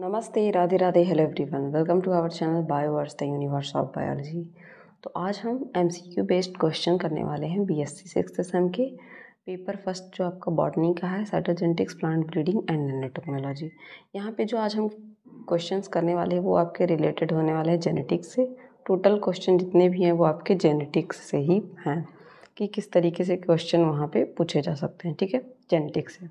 नमस्ते Radhe Radhe hello everyone welcome to our channel Bioverse the universe of biology तो आज हम एमसीक्यू बेस्ड क्वेश्चन करने वाले हैं बीएससी सिक्स एम के पेपर फर्स्ट जो आपका बॉटनी का है cytogenetics plant breeding and nanotechnology यहाँ पे जो आज हम क्वेश्चन करने वाले हैं वो आपके रिलेटेड होने वाले हैं जेनेटिक्स से टोटल क्वेश्चन जितने भी हैं वो आपके जेनेटिक्स से ही हैं कि किस तरीके से क्वेश्चन वहाँ पर पूछे जा सकते हैं ठीक है जेनेटिक्स से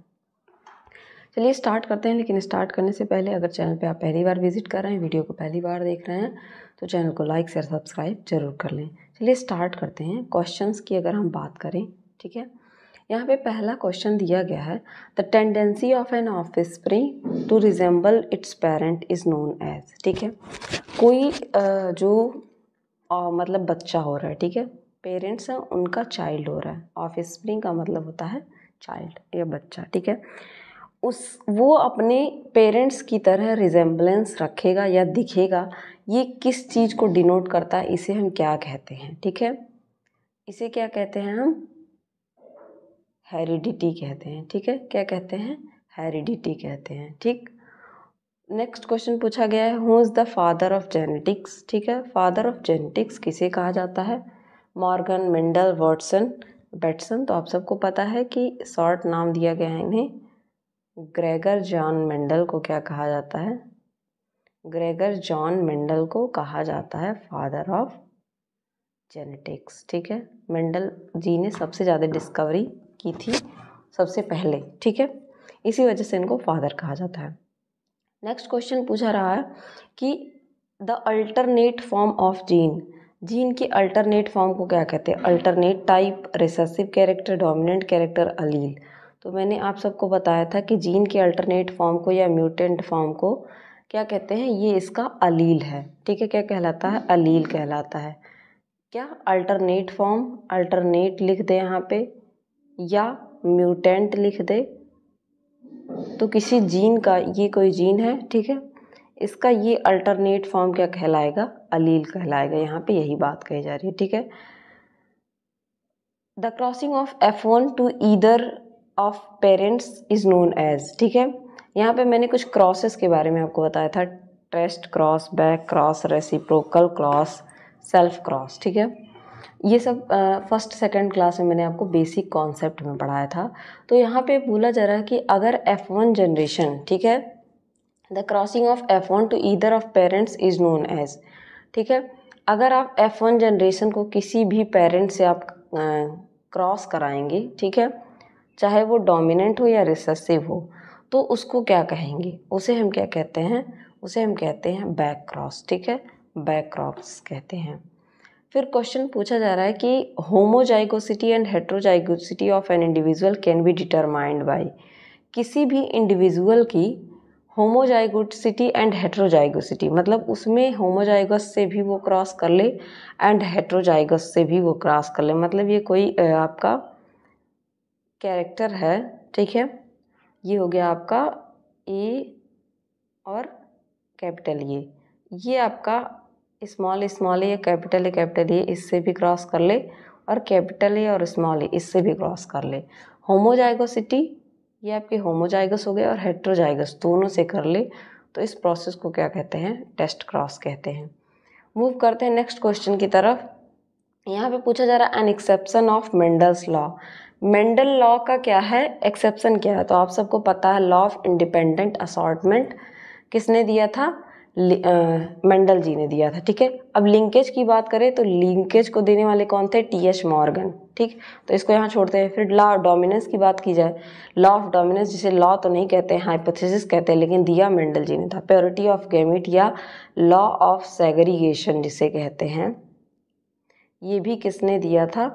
चलिए स्टार्ट करते हैं लेकिन स्टार्ट करने से पहले अगर चैनल पे आप पहली बार विजिट कर रहे हैं वीडियो को पहली बार देख रहे हैं तो चैनल को लाइक शेयर सब्सक्राइब जरूर कर लें चलिए स्टार्ट करते हैं क्वेश्चन की अगर हम बात करें ठीक है यहाँ पे पहला क्वेश्चन दिया गया है the tendency of an offspring to resemble its parent is known as ठीक है कोई जो मतलब बच्चा हो रहा है ठीक है पेरेंट्स हैं उनका चाइल्ड हो रहा है ऑफिस स्प्रिंग का मतलब होता है चाइल्ड या बच्चा ठीक है उस वो अपने पेरेंट्स की तरह रिजेम्बलेंस रखेगा या दिखेगा ये किस चीज़ को डिनोट करता है इसे हम क्या कहते हैं ठीक है इसे क्या कहते हैं हम हेरिडिटी कहते हैं ठीक है क्या कहते हैं हेरिडिटी कहते हैं ठीक नेक्स्ट क्वेश्चन पूछा गया है who is the father of genetics ठीक है फादर ऑफ जेनेटिक्स किसे कहा जाता है मॉर्गन मेंडल वॉटसन बैटसन तो आप सबको पता है कि शॉर्ट नाम दिया गया है इन्हें ग्रेगर जॉन मेंडल को क्या कहा जाता है ग्रेगर जॉन मेंडल को कहा जाता है फादर ऑफ जेनेटिक्स ठीक है मेंडल जी ने सबसे ज़्यादा डिस्कवरी की थी सबसे पहले ठीक है इसी वजह से इनको फादर कहा जाता है नेक्स्ट क्वेश्चन पूछा रहा है कि the alternate form of gene gene के अल्टरनेट फॉर्म को क्या कहते हैं alternate type recessive character dominant character allele तो मैंने आप सबको बताया था कि जीन के अल्टरनेट फॉर्म को या म्यूटेंट फॉर्म को क्या कहते हैं ये इसका अलील है ठीक है क्या कहलाता है अलील कहलाता है क्या अल्टरनेट फॉर्म अल्टरनेट लिख दे यहाँ पे या म्यूटेंट लिख दे तो किसी जीन का ये कोई जीन है ठीक है इसका ये अल्टरनेट फॉर्म क्या कहलाएगा अलील कहलाएगा यहाँ पे यही बात कही जा रही है ठीक है the crossing of F one to either of parents is known as ठीक है यहाँ पे मैंने कुछ क्रॉसेस के बारे में आपको बताया था test cross back cross reciprocal cross self cross ठीक है ये सब फर्स्ट सेकंड क्लास में मैंने आपको बेसिक कॉन्सेप्ट में पढ़ाया था तो यहाँ पे बोला जा रहा है कि अगर एफ वन जनरेशन ठीक है the crossing of F one to either of parents is known as ठीक है अगर आप एफ वन जनरेशन को किसी भी पेरेंट से आप क्रॉस कराएंगे ठीक है चाहे वो डोमिनेंट हो या रिसेसिव हो तो उसको क्या कहेंगे उसे हम क्या कहते हैं उसे हम कहते हैं बैक क्रॉस ठीक है बैक क्रॉस कहते हैं फिर क्वेश्चन पूछा जा रहा है कि homozygosity and heterozygosity of an individual can be determined by किसी भी इंडिविजुअल की होमोजाइगोसिटी एंड हेट्रोजाइगोसिटी मतलब उसमें होमोजाइगस से भी वो क्रॉस कर ले एंड हेट्रोजाइगस से भी वो क्रॉस कर ले मतलब ये कोई आपका कैरेक्टर है ठीक है ये हो गया आपका ए और कैपिटल ये ये आपका small small A capital A capital A इससे भी क्रॉस कर ले और कैपिटल ए और स्मॉल ए इससे भी क्रॉस कर ले होमोजाइगोसिटी ये आपके होमोजाइगस हो गए और हेट्रोजाइगस दोनों से कर ले तो इस प्रोसेस को क्या कहते हैं टेस्ट क्रॉस कहते हैं मूव करते हैं नेक्स्ट क्वेश्चन की तरफ यहाँ पे पूछा जा रहा है an exception of Mendel's law Mendel law का क्या है एक्सेप्शन क्या है तो आप सबको पता है लॉ ऑफ इंडिपेंडेंट असॉर्टमेंट किसने दिया था मेंडल जी ने दिया था ठीक है अब लिंकेज की बात करें तो लिंकेज को देने वाले कौन थे टी एच मॉर्गन ठीक तो इसको यहाँ छोड़ते हैं फिर लॉ ऑफ डोमिनेंस की बात की जाए लॉ ऑफ डोमिनेंस जिसे लॉ तो नहीं कहते हैं हाइपोथेसिस कहते हैं लेकिन दिया मेंडल जी ने था प्योरिटी ऑफ गेमिट या लॉ ऑफ सेग्रीगेशन जिसे कहते हैं ये भी किसने दिया था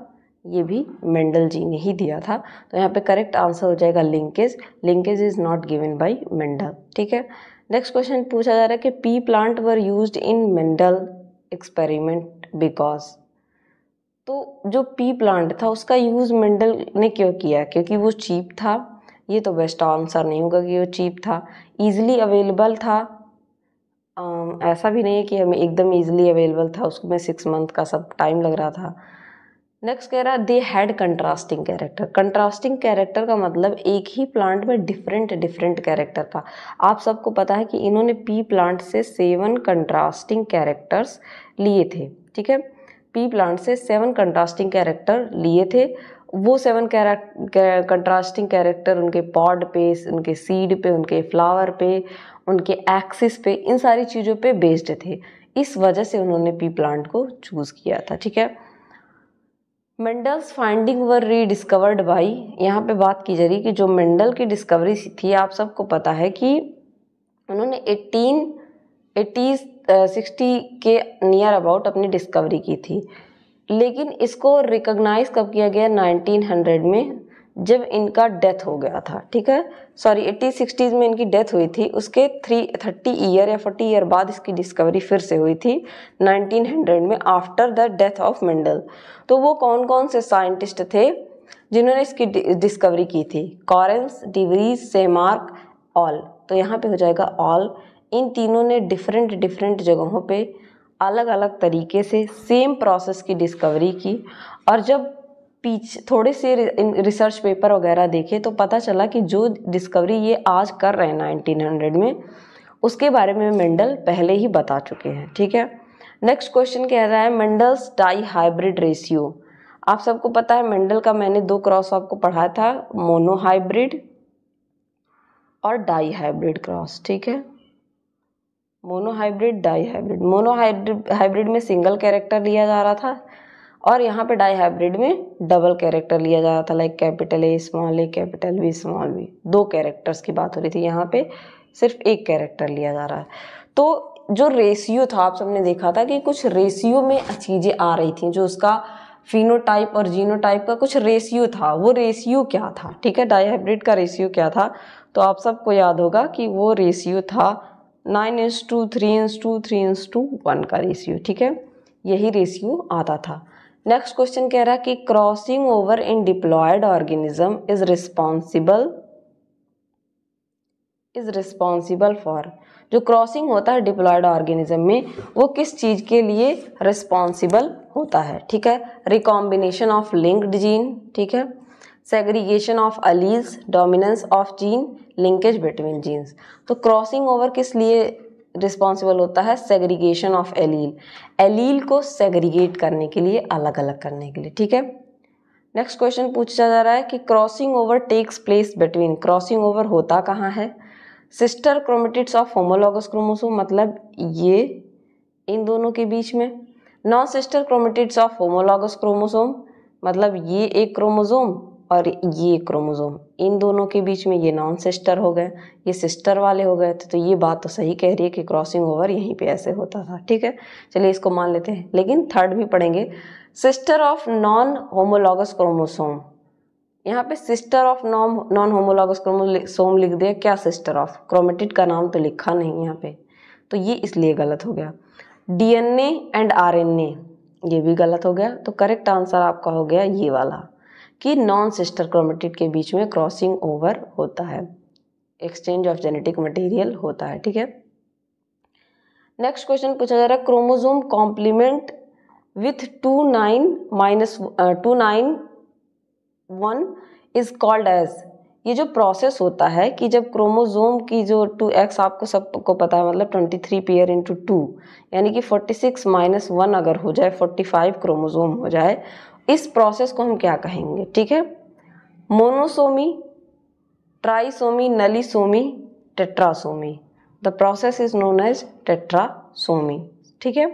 ये भी मेंडल जी ने ही दिया था तो यहाँ पे करेक्ट आंसर हो जाएगा linkage linkage is not given by Mendel ठीक है नेक्स्ट क्वेश्चन पूछा जा रहा है कि pea plant were used in Mendel experiment because तो जो पी प्लांट था उसका यूज़ मेंडल ने क्यों किया क्योंकि वो चीप था ये तो बेस्ट आंसर नहीं होगा कि वो चीप था ईजिली अवेलेबल था आ, ऐसा भी नहीं है कि हमें एकदम ईजिली अवेलेबल था उसमें सिक्स मंथ का सब टाइम लग रहा था नेक्स्ट कह रहा है they had contrasting character contrasting character का मतलब एक ही प्लांट में डिफरेंट डिफरेंट कैरेक्टर का आप सबको पता है कि इन्होंने पी प्लांट से सेवन कंट्रास्टिंग कैरेक्टर्स लिए थे ठीक है पी प्लांट से सेवन कंट्रास्टिंग कैरेक्टर लिए थे वो सेवन कंट्रास्टिंग कैरेक्टर उनके पॉड पे उनके सीड पे उनके फ्लावर पे उनके एक्सिस पे इन सारी चीज़ों पे बेस्ड थे इस वजह से उन्होंने पी प्लांट को चूज़ किया था ठीक है Mendel's finding were rediscovered by यहाँ पे बात की जा रही कि जो मेंडल की डिस्कवरी थी आप सबको पता है कि उन्होंने एटीन एटी सिक्सटी के नियर अबाउट अपनी डिस्कवरी की थी लेकिन इसको रिकोगनाइज़ कब किया गया 1900 में जब इनका डेथ हो गया था ठीक है सॉरी एट्टी सिक्सटीज़ में इनकी डेथ हुई थी उसके थ्री थर्टी ईयर या फोर्टी ईयर बाद इसकी डिस्कवरी फिर से हुई थी 1900 में after the death of Mendel तो वो कौन कौन से साइंटिस्ट थे जिन्होंने इसकी डिस्कवरी की थी कॉरेंस डिवरीज सेमार्क ऑल तो यहाँ पे हो जाएगा ऑल इन तीनों ने डिफरेंट डिफरेंट जगहों पे अलग अलग तरीके से सेम प्रोसेस की डिस्कवरी की और जब पीछे थोड़े से रिसर्च पेपर वगैरह देखे तो पता चला कि जो डिस्कवरी ये आज कर रहे हैं 1900 में उसके बारे में मेंडल पहले ही बता चुके हैं ठीक है नेक्स्ट क्वेश्चन कह रहा है मेंडल्स डाई हाइब्रिड रेशियो आप सबको पता है मेंडल का मैंने दो क्रॉस आपको पढ़ाया था मोनो हाइब्रिड और डाई हाइब्रिड क्रॉस ठीक है monohybrid dihybrid monohybrid में सिंगल कैरेक्टर लिया जा रहा था और यहाँ पे डाई हाइब्रिड में डबल कैरेक्टर लिया जा रहा था like capital A small A capital B small B दो कैरेक्टर्स की बात हो रही थी यहाँ पे सिर्फ एक कैरेक्टर लिया जा रहा है तो जो रेशियो था आप सबने देखा था कि कुछ रेशियो में चीज़ें आ रही थी जो उसका फिनोटाइप और जीनोटाइप का कुछ रेशियो था वो रेशियो क्या था ठीक है डाईहाइब्रिड का रेशियो क्या था तो आप सबको याद होगा कि वो रेशियो था nine is to three is to three is to one का रेशियो ठीक है यही रेशियो आता था नेक्स्ट क्वेश्चन कह रहा है कि crossing over in diploid organism is responsible is responsible for जो क्रॉसिंग होता है डिप्लॉयड ऑर्गेनिज्म में वो किस चीज़ के लिए रिस्पॉन्सिबल होता है ठीक है रिकॉम्बिनेशन ऑफ लिंक्ड जीन ठीक है segregation of alleles dominance of gene linkage between genes तो क्रॉसिंग ओवर किस लिए रिस्पॉन्सिबल होता है सेग्रीगेशन ऑफ एलील एलील को सेग्रीगेट करने के लिए अलग अलग करने के लिए ठीक है नेक्स्ट क्वेश्चन पूछा जा रहा है कि crossing over takes place between crossing over होता कहाँ है sister chromatids of homologous chromosome मतलब ये इन दोनों के बीच में non sister chromatids of homologous chromosome मतलब ये एक क्रोमोसोम और ये क्रोमोज़ोम इन दोनों के बीच में ये नॉन सिस्टर हो गए ये सिस्टर वाले हो गए थे तो ये बात तो सही कह रही है कि क्रॉसिंग ओवर यहीं पे ऐसे होता था ठीक है चलिए इसको मान लेते हैं लेकिन थर्ड भी पढ़ेंगे sister of non homologous chromosome यहाँ पे sister of non non homologous chromosome लिख दिया क्या सिस्टर ऑफ क्रोमेटिड का नाम तो लिखा नहीं यहाँ पे तो ये इसलिए गलत हो गया डी एंड आर ये भी गलत हो गया तो करेक्ट आंसर आपका हो गया ये वाला कि नॉन सिस्टर क्रोमेटिड के बीच में क्रॉसिंग ओवर होता है एक्सचेंज ऑफ जेनेटिक मटेरियल होता है ठीक है नेक्स्ट क्वेश्चन पूछा जा रहा है chromosome complement with two nine minus two nine one is called as ये जो प्रोसेस होता है कि जब क्रोमोजोम की जो टू एक्स आपको सबको पता है मतलब twenty three pair into two यानी कि फोर्टी सिक्स माइनस वन अगर हो जाए फोर्टी फाइव क्रोमोजोम हो जाए इस प्रोसेस को हम क्या कहेंगे ठीक है monosomy trisomy nullisomy tetrasomy the process is known as tetrasomy ठीक है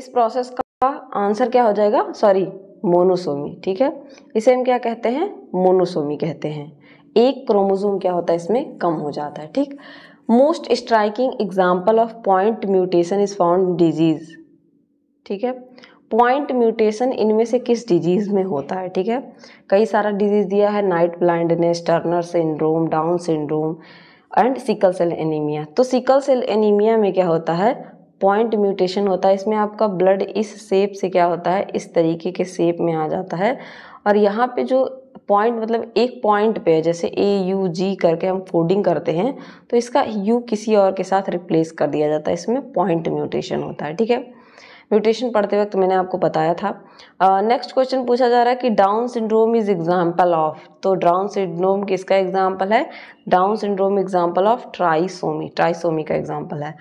इस प्रोसेस का आंसर क्या हो जाएगा सॉरी मोनोसोमी ठीक है इसे हम क्या कहते हैं मोनोसोमी कहते हैं एक क्रोमोजोम क्या होता है इसमें कम हो जाता है ठीक most striking example of point mutation is found disease ठीक है पॉइंट म्यूटेशन इनमें से किस डिजीज़ में होता है ठीक है कई सारा डिजीज़ दिया है night blindness Turner syndrome Down syndrome and sickle cell anaemia तो सिकल सेल एनीमिया में क्या होता है पॉइंट म्यूटेशन होता है इसमें आपका ब्लड इस शेप से क्या होता है इस तरीके के शेप में आ जाता है और यहाँ पे जो पॉइंट मतलब एक पॉइंट पे जैसे ए यू जी करके हम फोडिंग करते हैं तो इसका यू किसी और के साथ रिप्लेस कर दिया जाता है इसमें पॉइंट म्यूटेशन होता है ठीक है म्यूटेशन पढ़ते वक्त मैंने आपको बताया था नेक्स्ट क्वेश्चन पूछा जा रहा है कि Down syndrome is example of तो डाउन सिंड्रोम किसका एग्जाम्पल है Down syndrome example of trisomy trisomy का एग्जाम्पल है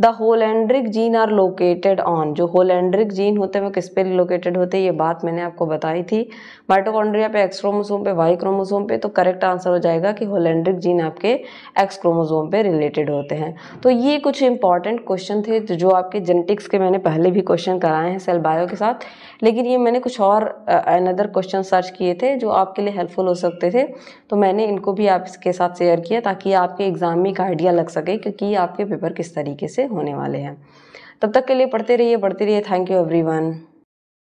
the holandric gene are located on जो होलेंड्रिक जीन होते हैं वो किस पे लोकेटेड होते हैं ये बात मैंने आपको बताई थी माइटोकॉन्ड्रिया पे एक्स क्रोमोसोम पे वाई क्रोमोसोम पे तो करेक्ट आंसर हो जाएगा कि होलेंड्रिक जीन आपके एक्स क्रोमोसोम पे रिलेटेड होते हैं तो ये कुछ इंपॉर्टेंट क्वेश्चन थे तो जो आपके जेनेटिक्स के मैंने पहले भी क्वेश्चन कराए हैं सेल बायो के साथ लेकिन ये मैंने कुछ और अनदर क्वेश्चन सर्च किए थे जो आपके लिए हेल्पफुल हो सकते थे तो मैंने इनको भी आपके साथ शेयर किया ताकि आपके एग्ज़ाम में एक आइडिया लग सके क्योंकि आपके पेपर किस तरीके से होने वाले हैं तब तक के लिए पढ़ते रहिए पढ़ते रहिए थैंक यू एवरीवन